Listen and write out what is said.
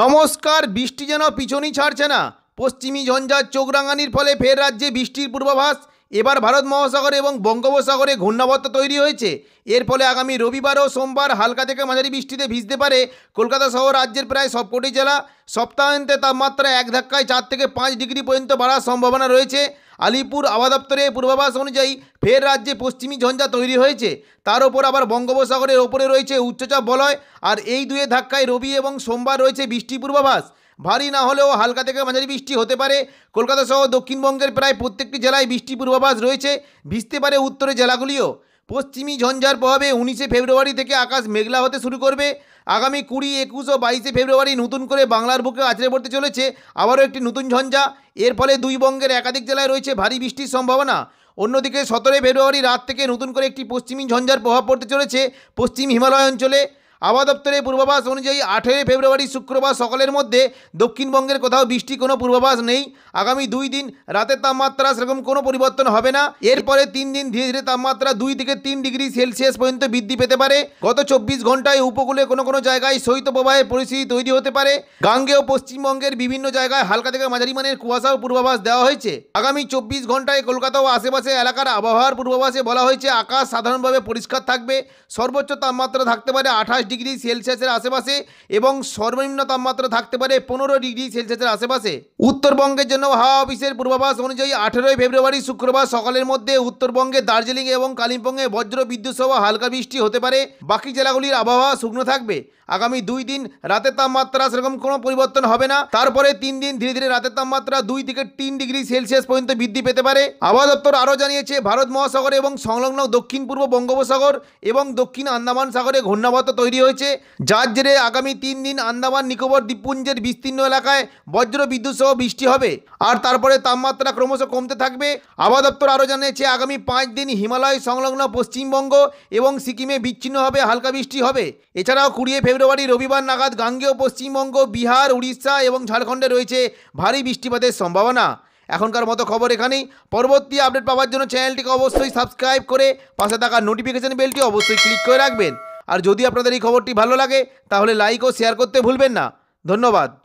নমস্কার বৃষ্টি যেন পিছনই ছাড়ছে না পশ্চিমী ঝঞ্ঝার চোখরাঙানির ফলে ফের রাজ্যে বৃষ্টির পূর্বাভাস এবার ভারত মহাসাগর এবং বঙ্গোপসাগরে ঘূর্ণাবর্ত তৈরি হয়েছে এর ফলে আগামী রবিবার ও সোমবার হালকা থেকে মাঝারি বৃষ্টিতে ভিজতে পারে কলকাতা সহ রাজ্যের প্রায় সবকটি জেলা সপ্তাহান্তে তাপমাত্রা এক ধাক্কায় চার থেকে পাঁচ ডিগ্রি পর্যন্ত বাড়ার সম্ভাবনা রয়েছে আলিপুর আবাদ দপ্তরের পূর্বাভাস অনুযায়ী ফের রাজ্যে পশ্চিমী ঝঞ্ঝা তৈরি হয়েছে তার ওপর আবার বঙ্গোপসাগরের ওপরে রয়েছে উচ্চচাপ বলয় আর এই দুয়ে ধাক্কায় রবি এবং সোমবার রয়েছে বৃষ্টি পূর্বাভাস ভারী না হলেও হালকা থেকে মাঝারি বৃষ্টি হতে পারে কলকাতা সহ দক্ষিণবঙ্গের প্রায় প্রত্যেকটি জেলায় বৃষ্টি পূর্বাভাস রয়েছে ভিজতে পারে উত্তরের জেলাগুলিও পশ্চিমী ঝঞ্ঝার প্রভাবে উনিশে ফেব্রুয়ারি থেকে আকাশ মেঘলা হতে শুরু করবে আগামী কুড়ি একুশ ও বাইশে ফেব্রুয়ারি নতুন করে বাংলার বুকে আছড়ে পড়তে চলেছে আবারও একটি নতুন ঝঞ্ঝা এর ফলে দুই বঙ্গের একাধিক জেলায় রয়েছে ভারী বৃষ্টির সম্ভাবনা অন্যদিকে সতেরোই ফেব্রুয়ারি রাত থেকে নতুন করে একটি পশ্চিমী ঝঞ্ঝার প্রভাব পড়তে চলেছে পশ্চিম হিমালয় অঞ্চলে আবহাওয়া দপ্তরের পূর্বাভাস অনুযায়ী আঠেরোই ফেব্রুয়ারি শুক্রবার সকালের মধ্যে দক্ষিণবঙ্গের কোথাও বৃষ্টি কোনো পূর্বাভাস নেই আগামী দুই দিন রাতের তাপমাত্রা সেরকম কোনো পরিবর্তন হবে না এরপরে তিন দিন ধীরে ধীরে তাপমাত্রা দুই থেকে তিন ডিগ্রি সেলসিয়াস পর্যন্ত বৃদ্ধি পেতে পারে গত চব্বিশ ঘন্টায় উপকূলে কোনো কোনো জায়গায় শৈত্যপ্রবাহের পরিস্থিতি তৈরি হতে পারে গাঙ্গে ও পশ্চিমবঙ্গের বিভিন্ন জায়গায় হালকা থেকে মাঝারি মানের কুয়াশাও পূর্বাভাস দেওয়া হয়েছে আগামী চব্বিশ ঘন্টায় কলকাতা ও আশেপাশে এলাকার আবহাওয়ার পূর্বাভাসে বলা হয়েছে আকাশ সাধারণভাবে পরিষ্কার থাকবে সর্বোচ্চ তাপমাত্রা থাকতে পারে আঠাশ ডিগ্রি সেলসিয়াসের আশেপাশে এবং সর্বনিম্ন তাপমাত্রা থাকতে পারে পনেরো ডিগ্রি সেলসিয়াসের আশেপাশে উত্তরবঙ্গের জন্য হাওয়া অফিসের পূর্বাভাস অনুযায়ী আঠেরোই ফেব্রুয়ারি শুক্রবার সকালের মধ্যে উত্তরবঙ্গে দার্জিলিং এবং কালিম্পংয়ে বজ্র বিদ্যুৎ সহ হালকা বৃষ্টি হতে পারে বাকি জেলাগুলির আবহাওয়া শুকনো থাকবে আগামী দুই দিন রাতের তাপমাত্রা সেরকম কোনো পরিবর্তন হবে না তারপরে তিন দিন ধীরে ধীরে রাতের তাপমাত্রা দুই থেকে তিন ডিগ্রি সেলসিয়াস পর্যন্ত বৃদ্ধি পেতে পারে আবহাওয়া দপ্তর আরও জানিয়েছে ভারত মহাসাগর এবং সংলগ্ন দক্ষিণ পূর্ব বঙ্গোপসাগর এবং দক্ষিণ আন্দামান সাগরে ঘূর্ণাবর্ত তৈরি হয়েছে যার জেরে আগামী তিন দিন আন্দামান নিকোবর দ্বীপপুঞ্জের বিস্তীর্ণ এলাকায় বজ্র বিদ্যুৎ সহ বৃষ্টি হবে আর তারপরে তাপমাত্রা ক্রমশ কমতে থাকবে আবহাওয়া দপ্তর আরও জানিয়েছে আগামী পাঁচ দিন হিমালয় সংলগ্ন পশ্চিমবঙ্গ এবং সিকিমে বিচ্ছিন্নভাবে হালকা বৃষ্টি হবে এছাড়াও কুড়িয়ে ফেব্রুয়ারি রবিবার নাগাদ গাঙ্গেয় পশ্চিমবঙ্গ বিহার উড়িষ্যা এবং ঝাড়খণ্ডে রয়েছে ভারী বৃষ্টিপাতের সম্ভাবনা এখনকার মতো খবর এখানেই পরবর্তী আপডেট পাওয়ার জন্য চ্যানেলটিকে অবশ্যই সাবস্ক্রাইব করে পাশে থাকা নোটিফিকেশন বেলটি অবশ্যই ক্লিক করে রাখবেন আর যদি আপনাদের এই খবরটি ভালো লাগে তাহলে লাইক ও শেয়ার করতে ভুলবেন না ধন্যবাদ